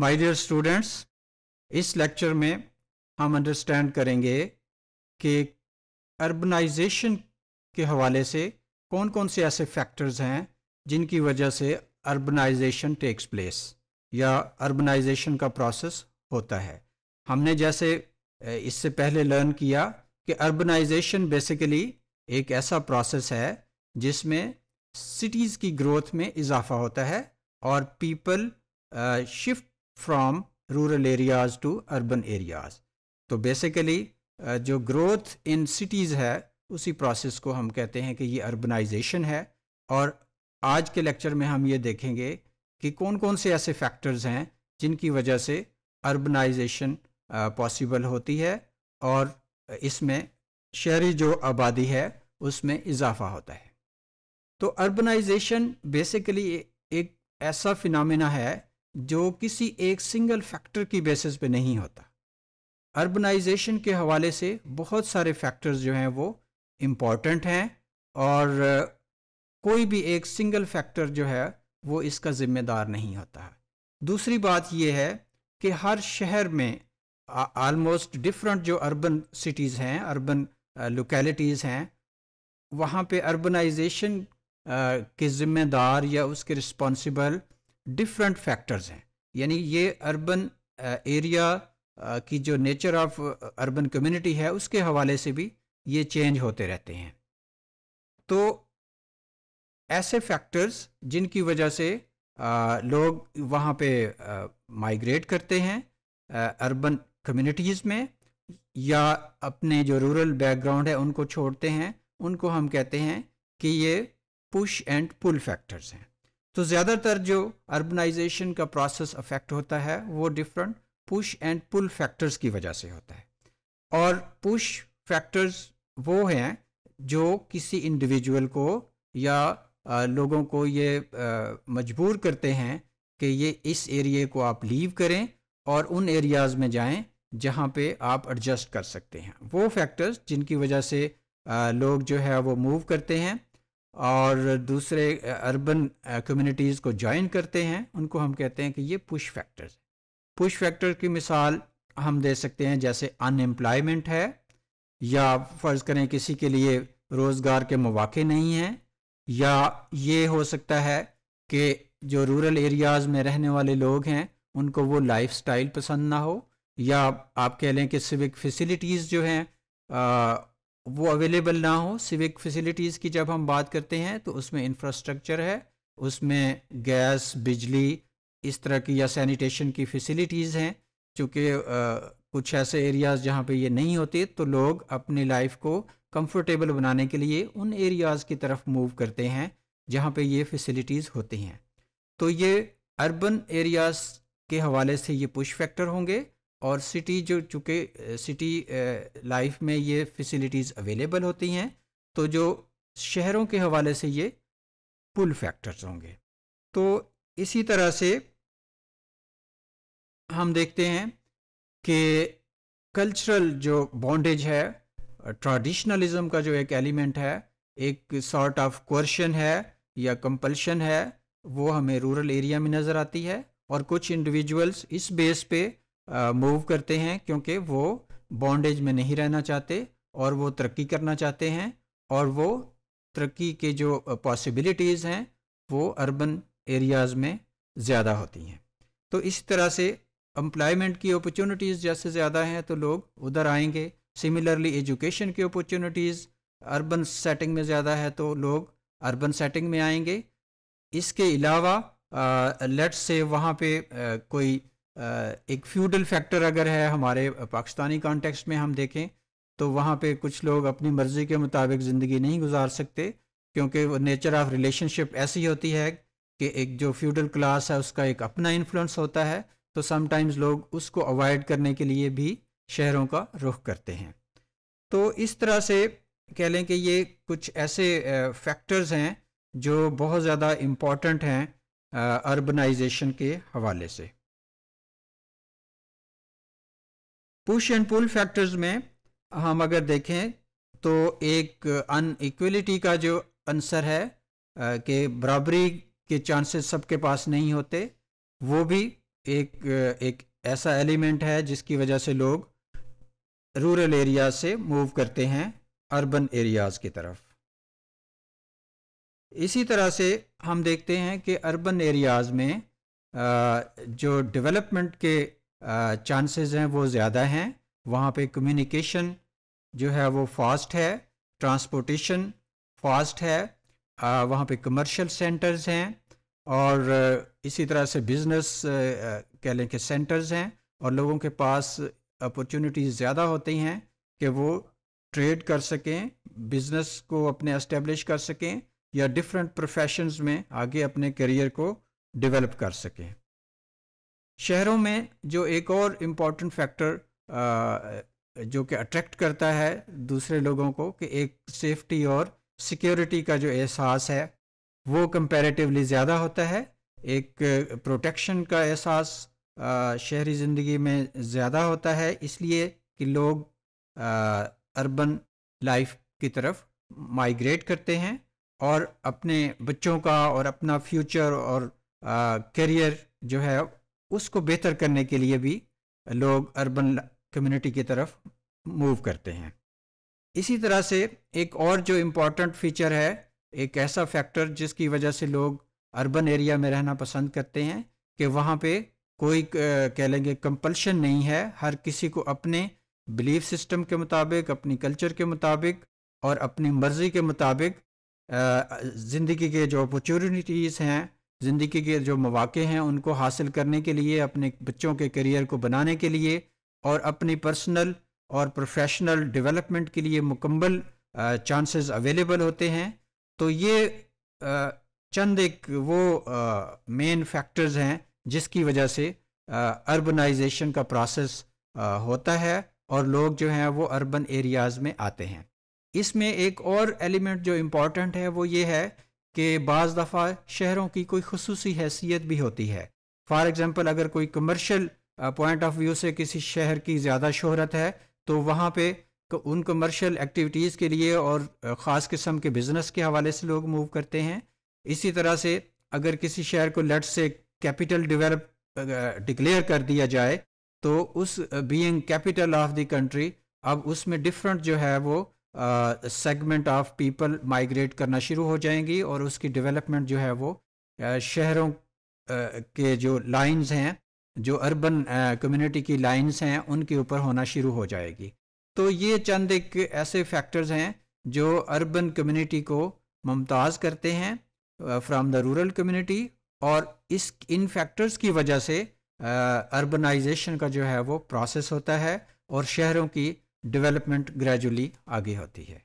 my dear students इस lecture में हम अंडरस्टैंड करेंगे कि अर्बनाइजेशन के हवाले से कौन कौन से ऐसे फैक्टर्स हैं जिनकी वजह से अर्बनाइजेशन टेक्स प्लेस या अर्बनाइजेशन का प्रोसेस होता है हमने जैसे इससे पहले लर्न किया कि अर्बनाइजेशन बेसिकली एक ऐसा प्रोसेस है जिसमें सिटीज़ की ग्रोथ में इजाफा होता है और people shift from rural areas to urban areas तो बेसिकली जो ग्रोथ इन सिटीज़ है उसी प्रोसेस को हम कहते हैं कि ये अर्बनाइजेशन है और आज के लेक्चर में हम ये देखेंगे कि कौन कौन से ऐसे फैक्टर्स हैं जिनकी वजह से अर्बनाइजेशन पॉसिबल होती है और इसमें शहरी जो आबादी है उसमें इजाफा होता है तो अर्बनाइजेशन बेसिकली एक ऐसा फिनमिना है जो किसी एक सिंगल फैक्टर की बेसिस पे नहीं होता अर्बनाइजेशन के हवाले से बहुत सारे फैक्टर्स जो हैं वो इम्पॉर्टेंट हैं और कोई भी एक सिंगल फैक्टर जो है वो इसका ज़िम्मेदार नहीं होता है दूसरी बात यह है कि हर शहर में आलमोस्ट डिफरेंट जो अर्बन सिटीज़ हैं अर्बन लोकेलिटीज़ हैं वहाँ पे अर्बनाइजेशन के ज़िम्मेदार या उसके रिस्पॉन्सिबल डिफरेंट फैक्टर्स हैं यानी ये अर्बन एरिया की जो नेचर ऑफ अर्बन कम्युनिटी है उसके हवाले से भी ये चेंज होते रहते हैं तो ऐसे फैक्टर्स जिनकी वजह से लोग वहाँ पे माइग्रेट करते हैं अर्बन कम्युनिटीज़ में या अपने जो रूरल बैकग्राउंड है उनको छोड़ते हैं उनको हम कहते हैं कि ये पुश एंड पुल फैक्टर्स हैं तो ज़्यादातर जो अर्बनाइजेशन का प्रोसेस अफेक्ट होता है वो different push and pull factors की वजह से होता है और पुश फैक्टर्स वो हैं जो किसी इंडिविजुअल को या आ, लोगों को ये मजबूर करते हैं कि ये इस एरिए को आप लीव करें और उन एरियाज़ में जाएं जहाँ पे आप एडजस्ट कर सकते हैं वो फैक्टर्स जिनकी वजह से आ, लोग जो है वो मूव करते हैं और दूसरे अर्बन कम्युनिटीज़ को ज्वाइन करते हैं उनको हम कहते हैं कि ये पुश फैक्टर्स पुश फैक्टर की मिसाल हम दे सकते हैं जैसे अनएम्प्लॉयमेंट है या फ़र्ज़ करें किसी के लिए रोज़गार के मौाक़े नहीं हैं या ये हो सकता है कि जो रूरल एरियाज़ में रहने वाले लोग हैं उनको वो लाइफ पसंद ना हो या आप कह लें कि सिविक फैसिलिटीज़ जो हैं वो अवेलेबल ना हो सिविक फैसिलिटीज़ की जब हम बात करते हैं तो उसमें इंफ्रास्ट्रक्चर है उसमें गैस बिजली इस तरह की या सैनिटेशन की फैसिलिटीज़ हैं क्योंकि कुछ ऐसे एरियाज़ जहाँ पे ये नहीं होते तो लोग अपनी लाइफ को कंफर्टेबल बनाने के लिए उन एरियाज़ की तरफ मूव करते हैं जहाँ पे ये फैसिलिटीज़ होती हैं तो ये अर्बन एरियाज़ के हवाले से ये पुश फैक्टर होंगे और सिटी जो चूँकि सिटी लाइफ में ये फैसिलिटीज़ अवेलेबल होती हैं तो जो शहरों के हवाले से ये पुल फैक्टर्स होंगे तो इसी तरह से हम देखते हैं कि कल्चरल जो बॉन्डेज है ट्रेडिशनलिज्म का जो एक एलिमेंट है एक सॉर्ट ऑफ क्वर्शन है या कंपल्शन है वो हमें रूरल एरिया में नज़र आती है और कुछ इंडिविजुअल्स इस बेस पे मूव करते हैं क्योंकि वो बॉन्डेज में नहीं रहना चाहते और वो तरक्की करना चाहते हैं और वो तरक्की के जो पॉसिबिलिटीज़ हैं वो अर्बन एरियाज़ में ज़्यादा होती हैं तो इस तरह से एम्प्लॉयमेंट की अपॉर्चुनिटीज़ जैसे ज़्यादा हैं तो लोग उधर आएंगे सिमिलरली एजुकेशन की अपॉर्चुनिटीज़ अर्बन सेटिंग में ज़्यादा है तो लोग अर्बन सेटिंग में आएंगे इसके अलावा लेट्स से वहाँ पे आ, कोई एक फ्यूडल फैक्टर अगर है हमारे पाकिस्तानी कॉन्टेक्स्ट में हम देखें तो वहाँ पे कुछ लोग अपनी मर्ज़ी के मुताबिक ज़िंदगी नहीं गुजार सकते क्योंकि नेचर ऑफ़ रिलेशनशिप ऐसी होती है कि एक जो फ्यूडल क्लास है उसका एक अपना इन्फ्लुएंस होता है तो समटाइम्स लोग उसको अवॉइड करने के लिए भी शहरों का रुख करते हैं तो इस तरह से कह लें कि ये कुछ ऐसे फैक्टर्स हैं जो बहुत ज़्यादा इम्पॉर्टेंट हैं अर्बनाइजेशन के हवाले से पुश एंड पुल फैक्टर्स में हम अगर देखें तो एक अनइक्वलिटी का जो आंसर है कि बराबरी के चांसेस सबके पास नहीं होते वो भी एक एक ऐसा एलिमेंट है जिसकी वजह से लोग रूरल एरिया से मूव करते हैं अर्बन एरियाज़ की तरफ इसी तरह से हम देखते हैं कि अर्बन एरियाज़ में जो डेवलपमेंट के चांसेस हैं वो ज़्यादा हैं वहाँ पे कम्युनिकेशन जो है वो फास्ट है ट्रांसपोर्टेशन फास्ट है वहाँ पे कमर्शियल सेंटर्स हैं और इसी तरह से बिजनेस कह लें कि सेंटर्स हैं और लोगों के पास अपॉर्चुनिटीज़ ज़्यादा होती हैं कि वो ट्रेड कर सकें बिजनेस को अपने इस्टेब्लिश कर सकें या डिफरेंट प्रोफेशंस में आगे अपने करियर को डेवलप कर सकें शहरों में जो एक और इम्पॉर्टेंट फैक्टर जो कि अट्रैक्ट करता है दूसरे लोगों को कि एक सेफ्टी और सिक्योरिटी का जो एहसास है वो कंपैरेटिवली ज़्यादा होता है एक प्रोटेक्शन का एहसास शहरी ज़िंदगी में ज़्यादा होता है इसलिए कि लोग अर्बन लाइफ की तरफ माइग्रेट करते हैं और अपने बच्चों का और अपना फ्यूचर और करियर जो है उसको बेहतर करने के लिए भी लोग अर्बन कम्युनिटी की तरफ मूव करते हैं इसी तरह से एक और जो इम्पॉर्टेंट फीचर है एक ऐसा फैक्टर जिसकी वजह से लोग अर्बन एरिया में रहना पसंद करते हैं कि वहाँ पे कोई कह लेंगे कंपल्शन नहीं है हर किसी को अपने बिलीफ सिस्टम के मुताबिक अपनी कल्चर के मुताबिक और अपनी मर्ज़ी के मुताबिक ज़िंदगी के जो अपॉर्चुनिटीज़ हैं ज़िंदगी के जो मौाक़े हैं उनको हासिल करने के लिए अपने बच्चों के करियर को बनाने के लिए और अपनी पर्सनल और प्रोफेशनल डेवलपमेंट के लिए मुकम्मल चांसेस अवेलेबल होते हैं तो ये चंद एक वो मेन फैक्टर्स हैं जिसकी वजह से अर्बनाइजेशन का प्रोसेस होता है और लोग जो हैं वो अर्बन एरियाज़ में आते हैं इसमें एक और एलिमेंट जो इम्पॉर्टेंट है वो ये है कि बज़ दफ़ा शहरों की कोई खसूस हैसियत भी होती है फॉर एग्ज़ाम्पल अगर कोई कमर्शल पॉइंट ऑफ व्यू से किसी शहर की ज़्यादा शहरत है तो वहाँ पर उन कमर्शल एक्टिविटीज़ के लिए और ख़ास किस्म के बिज़नेस के हवाले से लोग मूव करते हैं इसी तरह से अगर किसी शहर को लट से कैपिटल डिवेलप डिक्लेयर कर दिया जाए तो उस being capital of the country अब उसमें डिफरेंट जो है वो सेगमेंट ऑफ पीपल माइग्रेट करना शुरू हो जाएंगी और उसकी डेवलपमेंट जो है वो शहरों के जो लाइंस हैं जो अर्बन कम्युनिटी की लाइंस हैं उनके ऊपर होना शुरू हो जाएगी तो ये चंद एक ऐसे फैक्टर्स हैं जो अर्बन कम्युनिटी को मुमताज़ करते हैं फ्रॉम द रूरल कम्युनिटी और इस इन फैक्टर्स की वजह से अर्बनाइजेशन का जो है वो प्रोसेस होता है और शहरों की डेवलपमेंट ग्रेजुअली आगे होती है